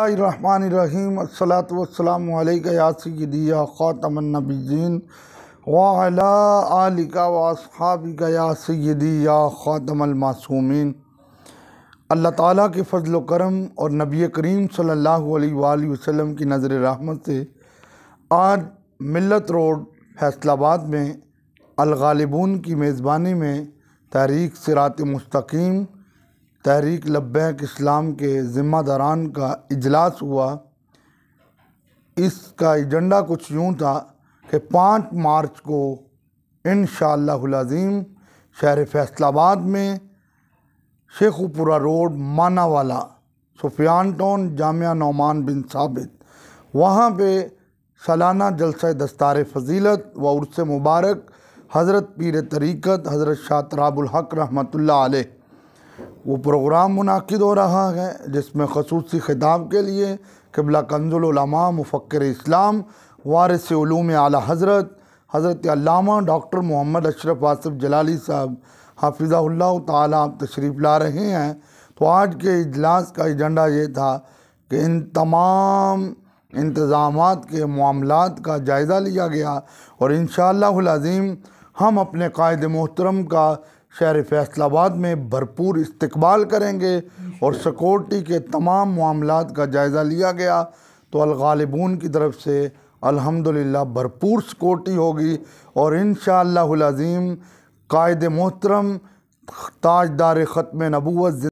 الرحمن الرحیم والسلام علیکہ یا سیدی یا خاتم دیا وعلا آلکہ واصحابکہ یا سیدی یا خاتم المعصومین اللہ تعالیٰ کے فضل و کرم اور نبی کریم صلی اللہ علیہ وآلہ وسلم کی نظر رحمت سے آج ملت روڈ فیصل آباد میں الغالبون کی میزبانی میں تحریک صراط مستقیم تحریک لبیک اسلام کے ذمہ داران کا اجلاس ہوا اس کا ایجنڈا کچھ یوں تھا کہ پانچ مارچ کو انشاءاللہ العظیم شہر فیصل آباد میں شیخو پورہ روڈ مانا والا سفیان ٹون جامعہ نعمان بن ثابت وہاں پہ سالانہ جلسہ دستار فضیلت و عرص مبارک حضرت پیر طریقت حضرت شاہ تراب الحق رحمۃ اللہ علیہ وہ پروگرام منعقد ہو رہا ہے جس میں خصوصی خطاب کے لیے قبلہ کنزل علماء مفکر اسلام وارث علوم اعلی حضرت حضرت علامہ ڈاکٹر محمد اشرف آصف جلالی صاحب حافظہ اللہ تعالیٰ آپ تشریف لا رہے ہیں تو آج کے اجلاس کا ایجنڈا یہ تھا کہ ان تمام انتظامات کے معاملات کا جائزہ لیا گیا اور انشاءاللہ العظیم ہم اپنے قائد محترم کا شہر فیصل آباد میں بھرپور استقبال کریں گے اور سکورٹی کے تمام معاملات کا جائزہ لیا گیا تو الغالبون کی طرف سے الحمدللہ بھرپور سکورٹی ہوگی اور انشاءاللہ العظیم قائد محترم تاجدار ختم نبوت